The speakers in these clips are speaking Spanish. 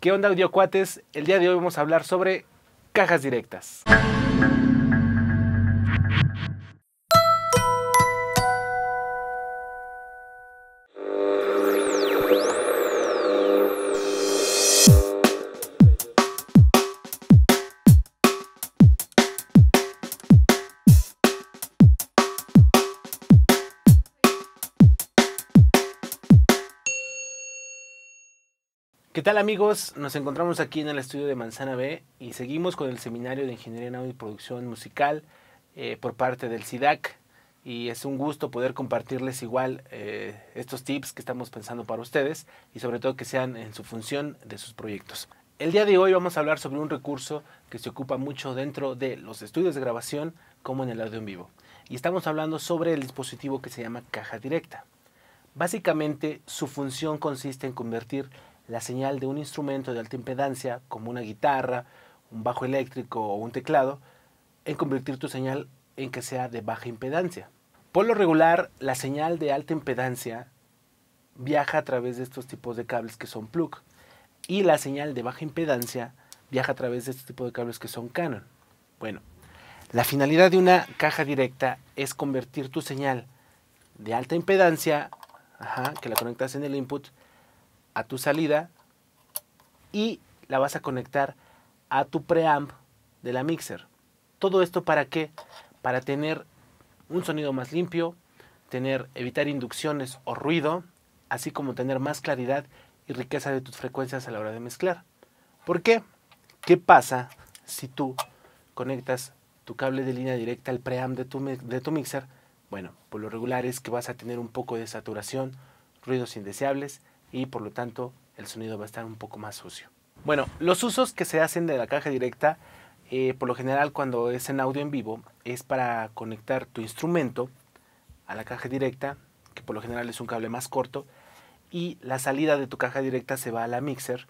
¿Qué onda, audiocuates? El día de hoy vamos a hablar sobre cajas directas. ¿Qué tal amigos? Nos encontramos aquí en el estudio de Manzana B y seguimos con el seminario de Ingeniería en Audio y Producción Musical eh, por parte del SIDAC y es un gusto poder compartirles igual eh, estos tips que estamos pensando para ustedes y sobre todo que sean en su función de sus proyectos. El día de hoy vamos a hablar sobre un recurso que se ocupa mucho dentro de los estudios de grabación como en el audio en vivo y estamos hablando sobre el dispositivo que se llama caja directa. Básicamente su función consiste en convertir la señal de un instrumento de alta impedancia, como una guitarra, un bajo eléctrico o un teclado, en convertir tu señal en que sea de baja impedancia. Por lo regular, la señal de alta impedancia viaja a través de estos tipos de cables que son plug y la señal de baja impedancia viaja a través de este tipo de cables que son Canon. Bueno, la finalidad de una caja directa es convertir tu señal de alta impedancia, que la conectas en el input, a tu salida y la vas a conectar a tu preamp de la mixer. Todo esto para qué? Para tener un sonido más limpio, tener evitar inducciones o ruido, así como tener más claridad y riqueza de tus frecuencias a la hora de mezclar. ¿Por qué? ¿Qué pasa si tú conectas tu cable de línea directa al preamp de tu, de tu mixer? Bueno, por lo regular es que vas a tener un poco de saturación, ruidos indeseables, y por lo tanto el sonido va a estar un poco más sucio. Bueno, los usos que se hacen de la caja directa, eh, por lo general cuando es en audio en vivo, es para conectar tu instrumento a la caja directa, que por lo general es un cable más corto, y la salida de tu caja directa se va a la mixer,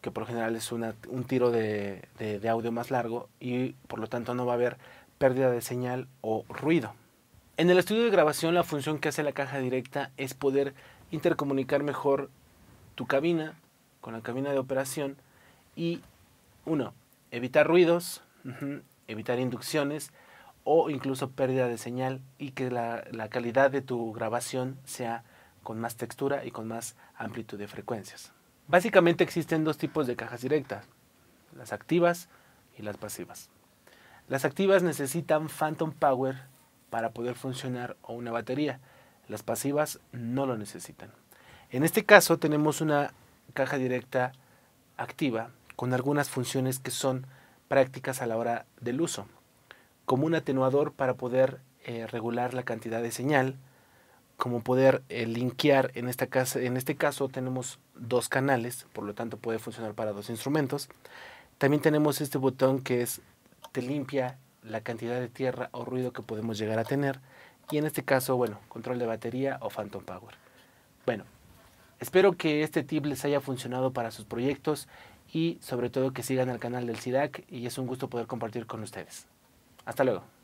que por lo general es un tiro de audio más largo y por lo tanto no va a haber pérdida de señal o ruido. En el estudio de grabación la función que hace la caja directa es poder intercomunicar mejor tu cabina con la cabina de operación y, uno, evitar ruidos, evitar inducciones o incluso pérdida de señal y que la, la calidad de tu grabación sea con más textura y con más amplitud de frecuencias. Básicamente existen dos tipos de cajas directas, las activas y las pasivas. Las activas necesitan phantom power para poder funcionar o una batería las pasivas no lo necesitan. En este caso tenemos una caja directa activa con algunas funciones que son prácticas a la hora del uso, como un atenuador para poder eh, regular la cantidad de señal, como poder eh, linkear, en, en este caso tenemos dos canales, por lo tanto puede funcionar para dos instrumentos. También tenemos este botón que es te limpia la cantidad de tierra o ruido que podemos llegar a tener y en este caso, bueno, control de batería o Phantom Power. Bueno, espero que este tip les haya funcionado para sus proyectos y sobre todo que sigan al canal del SIDAC y es un gusto poder compartir con ustedes. Hasta luego.